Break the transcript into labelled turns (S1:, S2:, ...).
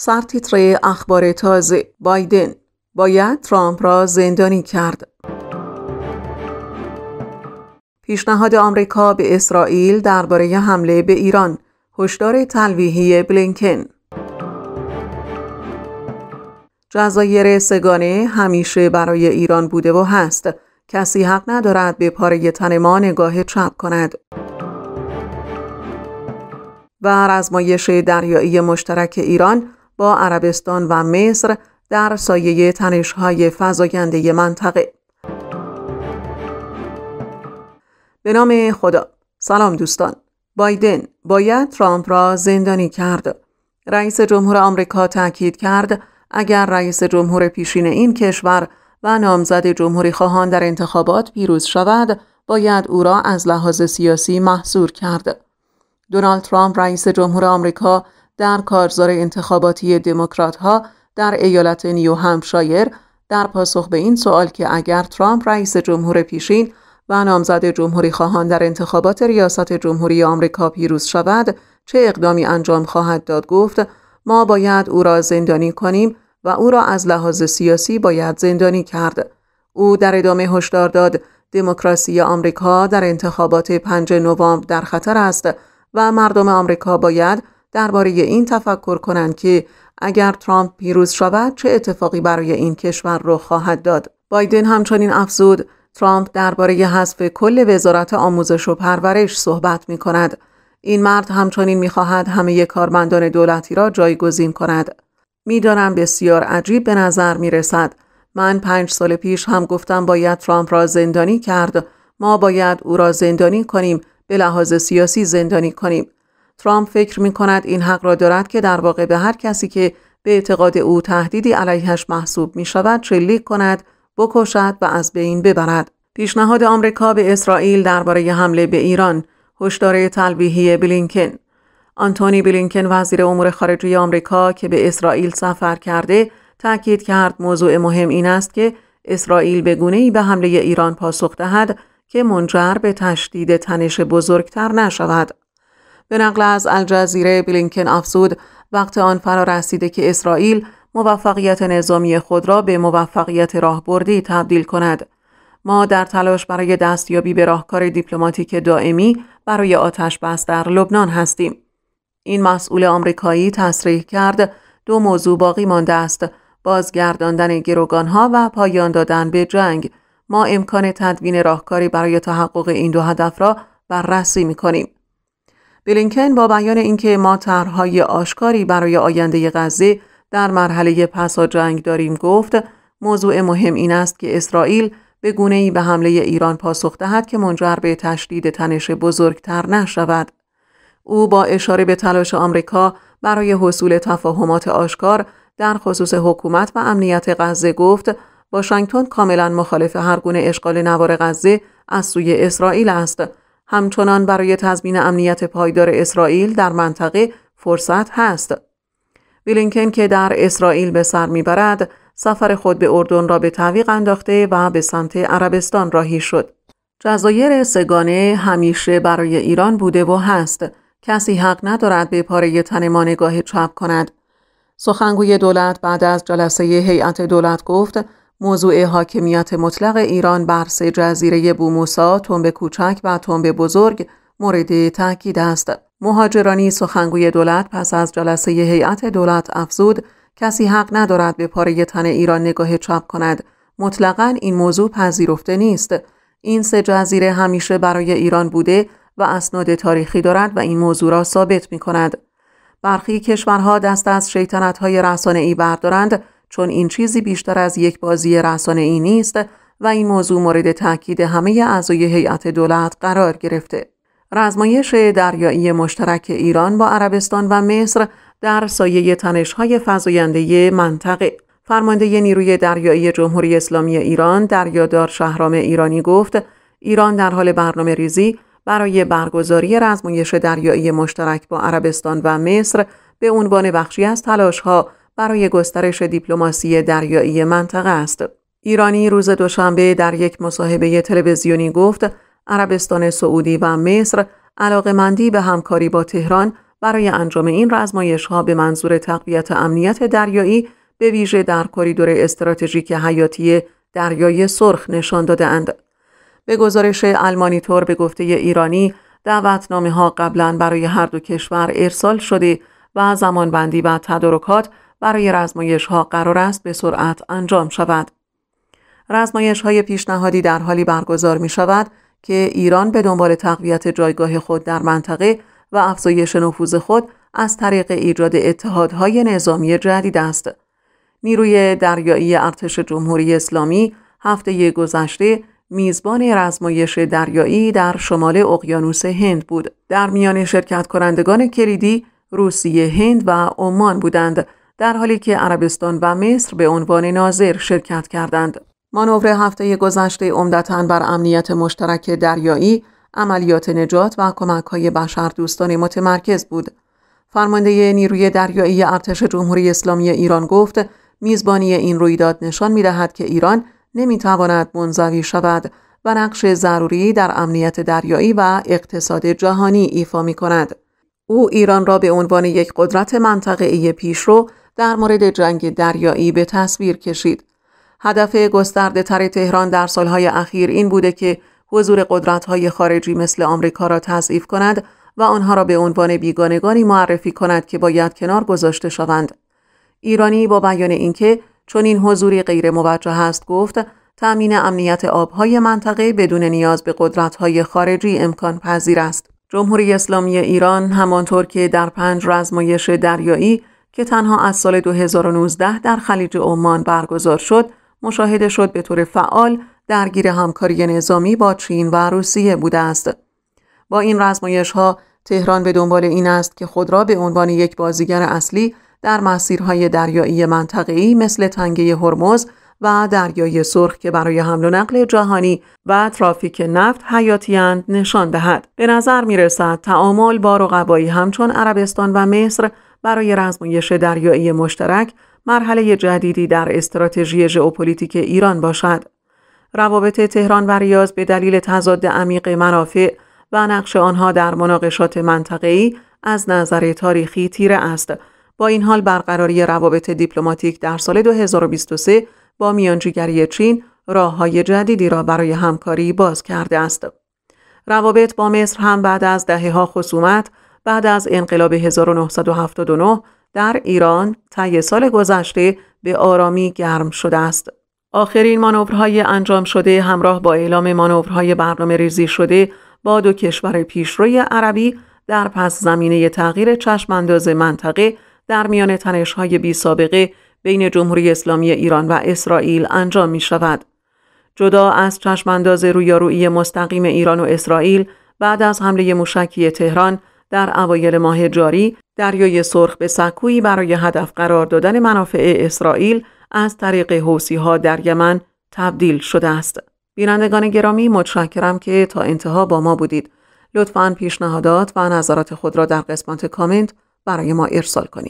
S1: سرتیتر اخبار تازه بایدن باید ترامپ را زندانی کرد پیشنهاد آمریکا به اسرائیل درباره حمله به ایران هشدار تلویحی بلینکن جزایر سگانه همیشه برای ایران بوده و هست کسی حق ندارد به پاره تن ما نگاه چپ کند و رزمایش دریایی مشترک ایران با عربستان و مصر در سایه تنشهای فزاینده منطقه به نام خدا سلام دوستان بایدن باید ترامپ را زندانی کرد رئیس جمهور آمریکا تاکید کرد اگر رئیس جمهور پیشین این کشور و نامزد جمهوری خواهان در انتخابات پیروز شود باید او را از لحاظ سیاسی محصور کرد دونالد ترامپ رئیس جمهور آمریکا در کارزار انتخاباتی دموکرات ها در ایالت نیو همشایر در پاسخ به این سوال که اگر ترامپ رئیس جمهور پیشین و نامزد جمهوری خواهان در انتخابات ریاست جمهوری آمریکا پیروز شود چه اقدامی انجام خواهد داد گفت ما باید او را زندانی کنیم و او را از لحاظ سیاسی باید زندانی کرد او در ادامه هشدار داد دموکراسی آمریکا در انتخابات 5 نوامبر در خطر است و مردم آمریکا باید درباره این تفکر کنند که اگر ترامپ پیروز شود چه اتفاقی برای این کشور رخ خواهد داد بایدن همچنین افزود ترامپ درباره حذف کل وزارت آموزش و پرورش صحبت می کند. این مرد همچنین میخواهد همه کارمندان دولتی را جایگزین کند. میدانم بسیار عجیب به نظر می رسد. من پنج سال پیش هم گفتم باید ترامپ را زندانی کرد. ما باید او را زندانی کنیم. به لحاظ سیاسی زندانی کنیم. ترامپ فکر می کند این حق را دارد که در واقع به هر کسی که به اعتقاد او تهدیدی علیهش محسوب می شود شلیک کند بکشد و از بین ببرد پیشنهاد آمریکا به اسرائیل درباره حمله به ایران هشدار تلویحی بلینکن آنتونی بلینکن وزیر امور خارجه آمریکا که به اسرائیل سفر کرده تاکید کرد موضوع مهم این است که اسرائیل به گونه ای به حمله ایران پاسخ دهد که منجر به تشدید تنش بزرگتر نشود به نقل از الجزیره بلینکن افزود وقت آن فرا رسیده که اسرائیل موفقیت نظامی خود را به موفقیت راهبردی تبدیل کند ما در تلاش برای دستیابی به راهکار دیپلماتیک دائمی برای آتش بس در لبنان هستیم این مسئول آمریکایی تصریح کرد دو موضوع باقی مانده است بازگرداندن گروگانها و پایان دادن به جنگ ما امکان تدوین راهکاری برای تحقق این دو هدف را بررسی می کنیم. بلینکن با بیان اینکه ما طرحهای آشکاری برای آینده غزه در مرحله پسا جنگ داریم گفت موضوع مهم این است که اسرائیل به گونه ای به حمله ایران پاسخ دهد که منجر به تشدید تنش بزرگتر نشود. او با اشاره به تلاش آمریکا برای حصول تفاهمات آشکار در خصوص حکومت و امنیت غزه گفت واشنگتن کاملا مخالف هر گونه اشغال نوار غزه از سوی اسرائیل است همچنان برای تضمین امنیت پایدار اسرائیل در منطقه فرصت هست. ویلینکن که در اسرائیل به سر میبرد سفر خود به اردن را به تعویق انداخته و به سمت عربستان راهی شد. جزایر سگانه همیشه برای ایران بوده و هست. کسی حق ندارد به پاره تن ما نگاه چپ کند. سخنگوی دولت بعد از جلسه هیئت دولت گفت موضوع حاکمیت مطلق ایران بر سه جزیره بوموسا، تنب کوچک و تنب بزرگ مورد تاکید است. مهاجرانی سخنگوی دولت پس از جلسه هیئت دولت افزود کسی حق ندارد به پاره تن ایران نگاه چپ کند. مطلقا این موضوع پذیرفته نیست. این سه جزیره همیشه برای ایران بوده و اسناد تاریخی دارد و این موضوع را ثابت می کند. برخی کشورها دست از شیطنت های رسانه ای بردارند چون این چیزی بیشتر از یک بازی رسانه ای نیست و این موضوع مورد تاکید همه اعضای هیئت دولت قرار گرفته. رزمایش دریایی مشترک ایران با عربستان و مصر در سایه تنش‌های فزاینده منطقه فرمانده نیروی دریایی جمهوری اسلامی ایران دریادار شهرام ایرانی گفت ایران در حال برنامه ریزی برای برگزاری رزمایش دریایی مشترک با عربستان و مصر به عنوان بخشی از تلاش‌ها. برای گسترش دیپلماسی دریایی منطقه است. ایرانی روز دوشنبه در یک مصاحبه تلویزیونی گفت عربستان سعودی و مصر علاقمندی به همکاری با تهران برای انجام این رزمایش ها به منظور تقویت امنیت دریایی به ویژه در کریدور استراتژیک حیاتی دریای سرخ نشان دادهاند. به گزارش المانیتور به گفته ایرانی دعوتنامه ها قبلا برای هر دو کشور ارسال شده و زمانبندی و تدارکات برای رزمایش ها قرار است به سرعت انجام شود. رزمایش های پیشنهادی در حالی برگزار می شود که ایران به دنبال تقویت جایگاه خود در منطقه و افزایش نفوذ خود از طریق ایجاد اتحادهای نظامی جدید است. نیروی دریایی ارتش جمهوری اسلامی هفته گذشته میزبان رزمایش دریایی در شمال اقیانوس هند بود. در میان شرکت کنندگان کلیدی روسیه، هند و عمان بودند در حالی که عربستان و مصر به عنوان ناظر شرکت کردند. مانور هفته گذشته عمدتا بر امنیت مشترک دریایی، عملیات نجات و کمک های بشر دوستان متمرکز بود. فرمانده نیروی دریایی ارتش جمهوری اسلامی ایران گفت میزبانی این رویداد نشان می دهد که ایران نمی تواند منزوی شود و نقش ضروری در امنیت دریایی و اقتصاد جهانی ایفا می کند. او ایران را به عنوان یک قدرت منطقه‌ای پیشرو در مورد جنگ دریایی به تصویر کشید. هدف گسترده تر تهران در سالهای اخیر این بوده که حضور قدرت‌های خارجی مثل آمریکا را تضعیف کند و آنها را به عنوان بیگانگانی معرفی کند که باید کنار گذاشته شوند. ایرانی با بیان اینکه چون این حضوری غیر موجه است گفت تامین امنیت آبهای منطقه بدون نیاز به قدرت‌های خارجی امکان پذیر است. جمهوری اسلامی ایران همانطور که در پنج رزمایش دریایی که تنها از سال 2019 در خلیج عمان برگزار شد مشاهده شد به طور فعال درگیر همکاری نظامی با چین و روسیه بوده است با این رزمایش ها تهران به دنبال این است که خود را به عنوان یک بازیگر اصلی در مسیرهای دریایی منطقه‌ای مثل تنگه هرمز و دریای سرخ که برای حمل و نقل جهانی و ترافیک نفت حیاتیاند نشان دهد به نظر می رسد تعامل با رقبایی همچون عربستان و مصر برای رزمایش دریایی مشترک مرحله جدیدی در استراتژی ژئوپلیتیک ایران باشد. روابط تهران و ریاض به دلیل تضاد عمیق منافع و نقش آنها در مناقشات منطقه‌ای از نظر تاریخی تیره است. با این حال برقراری روابط دیپلماتیک در سال 2023 با میانجیگری چین راه های جدیدی را برای همکاری باز کرده است. روابط با مصر هم بعد از دهه ها خصومت، بعد از انقلاب 1979 در ایران طی سال گذشته به آرامی گرم شده است. آخرین مانورهای انجام شده همراه با اعلام مانورهای برنامه ریزی شده با دو کشور پیشروی عربی در پس زمینه تغییر چشمانداز منطقه در میان تنشهای بی سابقه بین جمهوری اسلامی ایران و اسرائیل انجام می شود. جدا از چشمانداز رویارویی مستقیم ایران و اسرائیل بعد از حمله موشکی تهران در اوایل ماه جاری دریای سرخ به سکویی برای هدف قرار دادن منافع اسرائیل از طریق حوسی ها در یمن تبدیل شده است. بینندگان گرامی متشکرم که تا انتها با ما بودید. لطفا پیشنهادات و نظرات خود را در قسمت کامنت برای ما ارسال کنید.